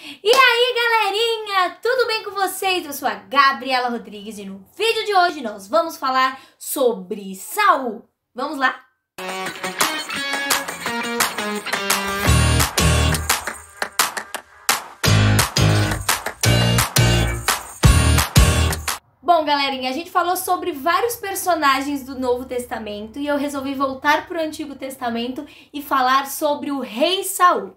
E aí, galerinha, tudo bem com vocês? Eu sou a Gabriela Rodrigues e no vídeo de hoje nós vamos falar sobre Saul. Vamos lá? Bom, galerinha, a gente falou sobre vários personagens do Novo Testamento e eu resolvi voltar para o Antigo Testamento e falar sobre o rei Saul.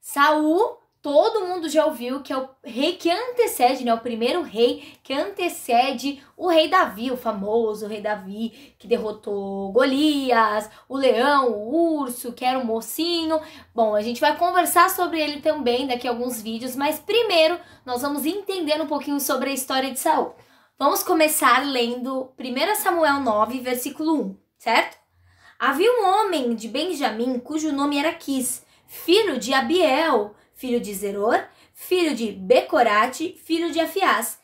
Saul todo mundo já ouviu que é o rei que antecede, né? O primeiro rei que antecede o rei Davi, o famoso rei Davi que derrotou Golias, o leão, o urso, que era um mocinho. Bom, a gente vai conversar sobre ele também daqui a alguns vídeos, mas primeiro nós vamos entender um pouquinho sobre a história de Saul. Vamos começar lendo 1 Samuel 9, versículo 1, certo? Havia um homem de Benjamim cujo nome era Quis, filho de Abiel, filho de Zeror, filho de Becorate, filho de Afiás,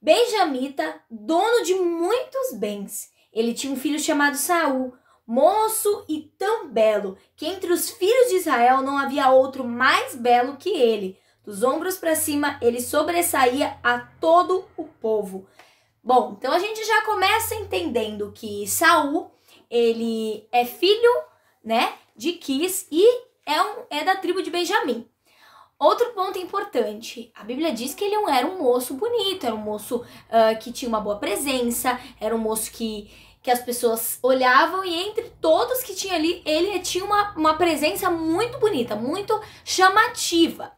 benjamita, dono de muitos bens. Ele tinha um filho chamado Saul, moço e tão belo, que entre os filhos de Israel não havia outro mais belo que ele. Dos ombros para cima, ele sobressaía a todo o povo. Bom, então a gente já começa entendendo que Saul, ele é filho, né, de Quis e é, um, é da tribo de Benjamim. Outro ponto importante, a Bíblia diz que ele não é era um moço bonito, era um moço uh, que tinha uma boa presença, era um moço que, que as pessoas olhavam e entre todos que tinha ali, ele tinha uma, uma presença muito bonita, muito chamativa.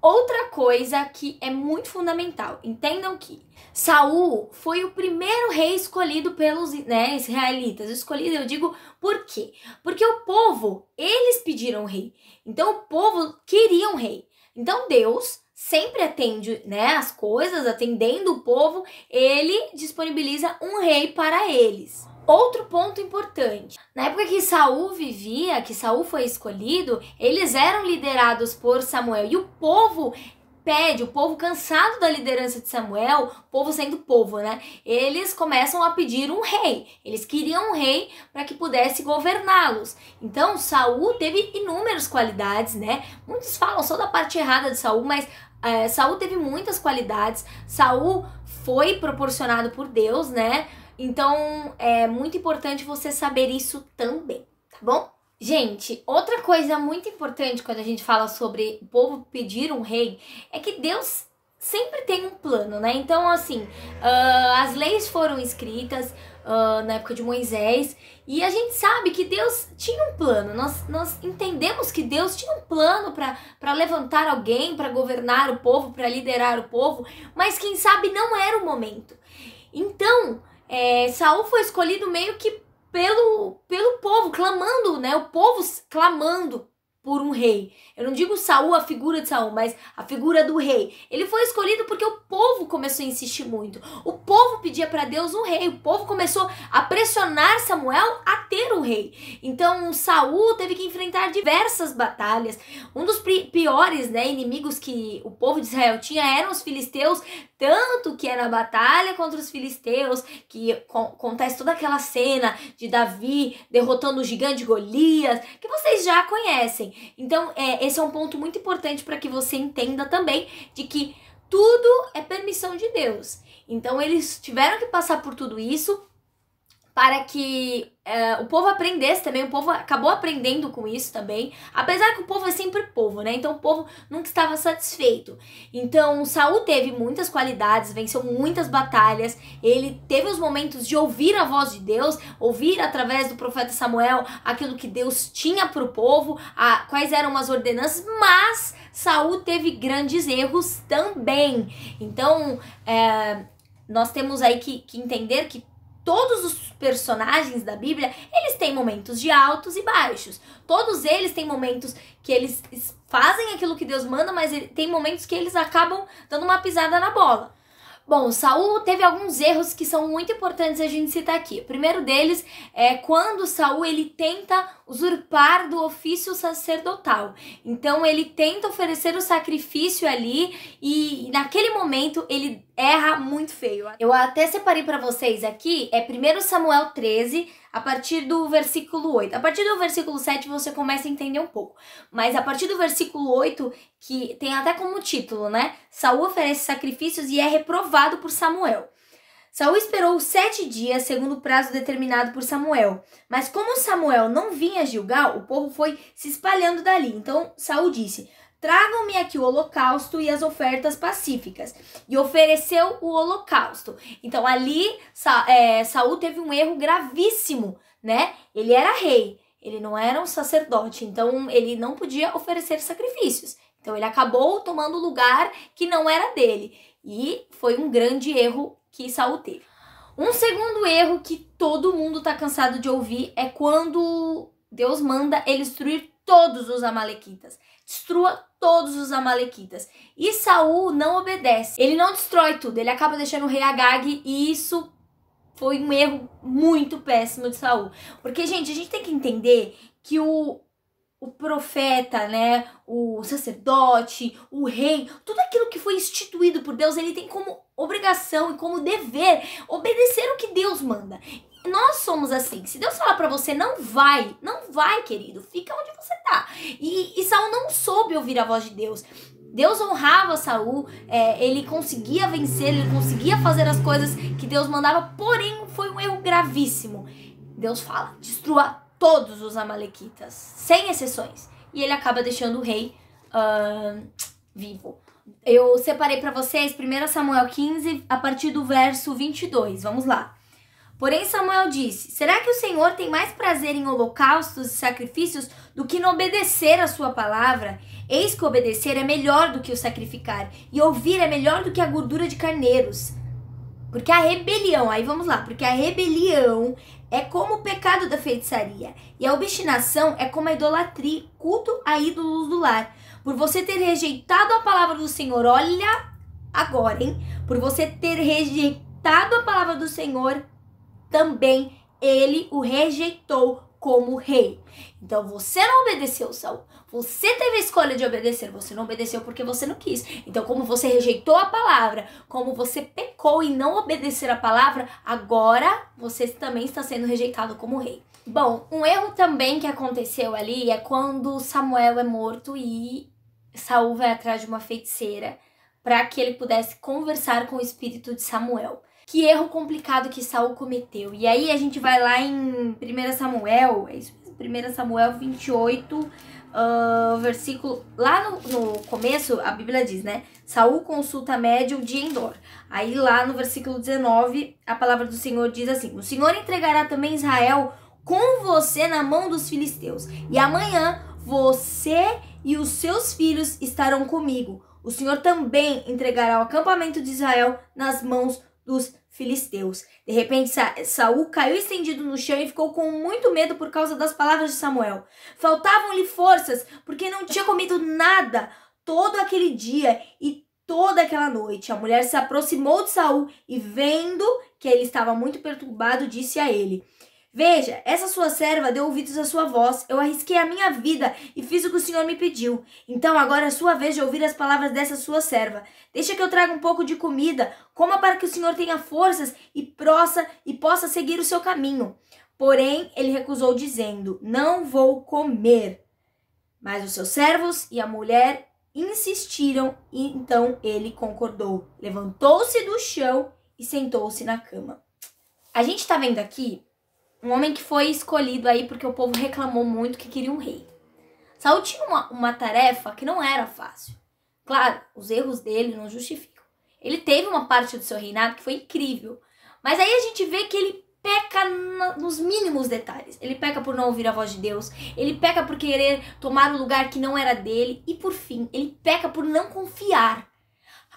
Outra coisa que é muito fundamental, entendam que Saul foi o primeiro rei escolhido pelos né, israelitas. Escolhido, eu digo por quê? Porque o povo, eles pediram um rei. Então o povo queria um rei. Então Deus sempre atende né, as coisas, atendendo o povo, ele disponibiliza um rei para eles. Outro ponto importante. Na época que Saul vivia, que Saul foi escolhido, eles eram liderados por Samuel e o povo pede, o povo cansado da liderança de Samuel, povo sendo povo, né? Eles começam a pedir um rei. Eles queriam um rei para que pudesse governá-los. Então, Saul teve inúmeras qualidades, né? Muitos falam só da parte errada de Saul, mas é, Saul teve muitas qualidades. Saul foi proporcionado por Deus, né? Então, é muito importante você saber isso também, tá bom? Gente, outra coisa muito importante quando a gente fala sobre o povo pedir um rei é que Deus sempre tem um plano, né? Então, assim, uh, as leis foram escritas uh, na época de Moisés e a gente sabe que Deus tinha um plano. Nós, nós entendemos que Deus tinha um plano para levantar alguém, para governar o povo, para liderar o povo, mas quem sabe não era o momento. Então, é, Saul foi escolhido meio que pelo, pelo povo, clamando, né? O povo clamando por um rei. Eu não digo Saul, a figura de Saul, mas a figura do rei. Ele foi escolhido porque o povo começou a insistir muito. O povo pedia para Deus um rei. O povo começou a pressionar Samuel a ter um rei. Então Saul teve que enfrentar diversas batalhas. Um dos piores, né, inimigos que o povo de Israel tinha eram os filisteus, tanto que é na batalha contra os filisteus que acontece toda aquela cena de Davi derrotando o gigante Golias, que vocês já conhecem. Então, é, esse é um ponto muito importante para que você entenda também de que tudo é permissão de Deus. Então, eles tiveram que passar por tudo isso para que uh, o povo aprendesse também, o povo acabou aprendendo com isso também, apesar que o povo é sempre povo, né? Então o povo nunca estava satisfeito. Então Saul teve muitas qualidades, venceu muitas batalhas, ele teve os momentos de ouvir a voz de Deus, ouvir através do profeta Samuel aquilo que Deus tinha para o povo, a, quais eram as ordenanças, mas Saul teve grandes erros também. Então é, nós temos aí que, que entender que todos os personagens da Bíblia, eles têm momentos de altos e baixos. Todos eles têm momentos que eles fazem aquilo que Deus manda, mas tem momentos que eles acabam dando uma pisada na bola. Bom, Saul teve alguns erros que são muito importantes a gente citar aqui. O primeiro deles é quando Saul ele tenta usurpar do ofício sacerdotal. Então ele tenta oferecer o sacrifício ali e naquele momento ele erra muito feio. Eu até separei para vocês aqui, é 1 Samuel 13, a partir do versículo 8. A partir do versículo 7 você começa a entender um pouco. Mas a partir do versículo 8, que tem até como título, né? Saul oferece sacrifícios e é reprovado por Samuel. Saul esperou sete dias, segundo o prazo determinado por Samuel. Mas como Samuel não vinha a Gilgal, o povo foi se espalhando dali. Então Saul disse: Tragam-me aqui o holocausto e as ofertas pacíficas. E ofereceu o holocausto. Então ali Sa é, Saul teve um erro gravíssimo, né? Ele era rei, ele não era um sacerdote, então ele não podia oferecer sacrifícios. Então ele acabou tomando lugar que não era dele. E foi um grande erro que Saul teve. Um segundo erro que todo mundo tá cansado de ouvir é quando Deus manda ele destruir todos os amalequitas. Destrua todos os amalequitas. E Saul não obedece. Ele não destrói tudo, ele acaba deixando o rei Agag e isso foi um erro muito péssimo de Saul. Porque gente, a gente tem que entender que o o profeta, né, o sacerdote, o rei, tudo aquilo que foi instituído por Deus, ele tem como obrigação e como dever obedecer o que Deus manda. Nós somos assim. Se Deus falar para você não vai, não vai, querido, fica onde você tá. E, e Saul não soube ouvir a voz de Deus. Deus honrava Saul, é, ele conseguia vencer, ele conseguia fazer as coisas que Deus mandava, porém foi um erro gravíssimo. Deus fala: destrua todos os Amalequitas, sem exceções. E ele acaba deixando o rei uh, vivo. Eu separei para vocês 1 Samuel 15, a partir do verso 22. Vamos lá. Porém, Samuel disse: Será que o Senhor tem mais prazer em holocaustos e sacrifícios do que em obedecer a sua palavra? Eis que obedecer é melhor do que o sacrificar, e ouvir é melhor do que a gordura de carneiros. Porque a rebelião, aí vamos lá, porque a rebelião é como o pecado da feitiçaria, e a obstinação é como a idolatria, culto a ídolos do lar. Por você ter rejeitado a palavra do Senhor, olha agora, hein? Por você ter rejeitado a palavra do Senhor, também ele o rejeitou como rei. Então você não obedeceu, Saul. Você teve a escolha de obedecer, você não obedeceu porque você não quis. Então, como você rejeitou a palavra, como você pecou em não obedecer a palavra, agora você também está sendo rejeitado como rei. Bom, um erro também que aconteceu ali é quando Samuel é morto e Saul vai atrás de uma feiticeira para que ele pudesse conversar com o espírito de Samuel que erro complicado que Saul cometeu. E aí a gente vai lá em 1 Samuel, é isso mesmo, 1 Samuel 28, uh, ah, versículo. Lá no, no começo, a Bíblia diz, né? Saul consulta médium de Endor. Aí lá no versículo 19, a palavra do Senhor diz assim: O Senhor entregará também Israel com você na mão dos filisteus. E amanhã você e os seus filhos estarão comigo. O Senhor também entregará o acampamento de Israel nas mãos dos filisteus. De repente, Saul caiu estendido no chão e ficou com muito medo por causa das palavras de Samuel. Faltavam-lhe forças, porque não tinha comido nada todo aquele dia e toda aquela noite. A mulher se aproximou de Saul e vendo que ele estava muito perturbado, disse a ele: Veja, essa sua serva deu ouvidos à sua voz. Eu arrisquei a minha vida e fiz o que o Senhor me pediu. Então agora é sua vez de ouvir as palavras dessa sua serva. Deixa que eu traga um pouco de comida, coma para que o Senhor tenha forças e possa e possa seguir o seu caminho. Porém, ele recusou dizendo: Não vou comer. Mas os seus servos e a mulher insistiram, e então ele concordou. Levantou-se do chão e sentou-se na cama. A gente está vendo aqui um homem que foi escolhido aí porque o povo reclamou muito que queria um rei. Saul tinha uma, uma tarefa que não era fácil. Claro, os erros dele não justificam. Ele teve uma parte do seu reinado que foi incrível. Mas aí a gente vê que ele peca nos mínimos detalhes. Ele peca por não ouvir a voz de Deus, ele peca por querer tomar o lugar que não era dele e por fim, ele peca por não confiar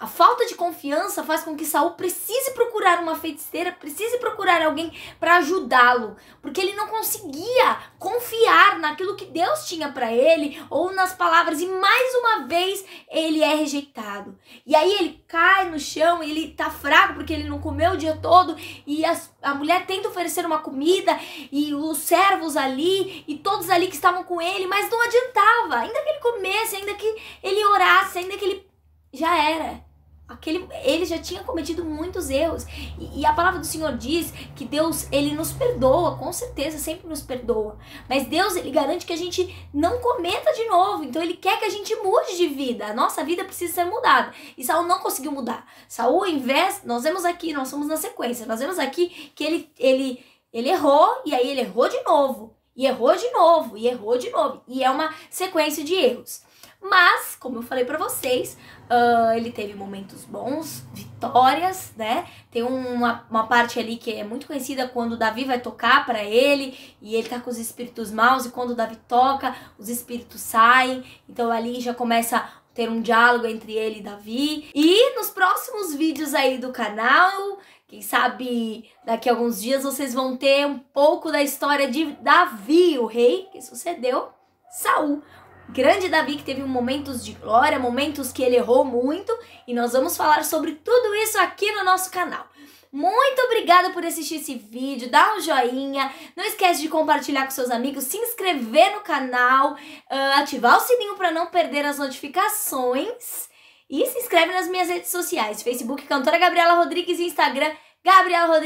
a falta de confiança faz com que Saul precise procurar uma feiticeira, precise procurar alguém para ajudá-lo, porque ele não conseguia confiar naquilo que Deus tinha para ele ou nas palavras e mais uma vez ele é rejeitado. E aí ele cai no chão, ele tá fraco porque ele não comeu o dia todo e as, a mulher tenta oferecer uma comida e os servos ali e todos ali que estavam com ele, mas não adiantava. Ainda que ele comesse, ainda que ele orasse, ainda que ele já era. Aquele, ele já tinha cometido muitos erros. E, e, a palavra do Senhor diz que Deus, ele nos perdoa, com certeza, sempre nos perdoa. Mas Deus, ele garante que a gente não cometa de novo. Então ele quer que a gente mude de vida. A nossa vida precisa ser mudada. E Saul não conseguiu mudar. Saul, ao invés, nós vemos aqui, nós somos na sequência, nós vemos aqui que ele, ele, ele errou e aí ele errou de novo. E errou de novo, e errou de novo. E é uma sequência de erros. Mas, como eu falei para vocês, uh, ele teve momentos bons, vitórias, né? Tem uma, uma parte ali que é muito conhecida quando Davi vai tocar para ele e ele tá com os espíritos maus e quando Davi toca, os espíritos saem. Então ali já começa a ter um diálogo entre ele e Davi. E nos próximos vídeos aí do canal, quem sabe daqui a alguns dias vocês vão ter um pouco da história de Davi, o rei que sucedeu Saul grande Davi que teve momentos de glória, momentos que ele errou muito, e nós vamos falar sobre tudo isso aqui no nosso canal. Muito obrigada por assistir esse vídeo, dá um joinha, não esquece de compartilhar com seus amigos, se inscrever no canal, ah, ativar o sininho para não perder as notificações e se inscreve nas minhas redes sociais, Facebook Cantora Gabriela Rodrigues e Instagram Gabriela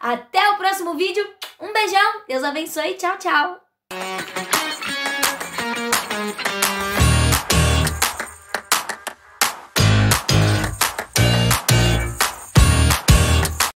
Até o próximo vídeo, um beijão, Deus abençoe, tchau, tchau.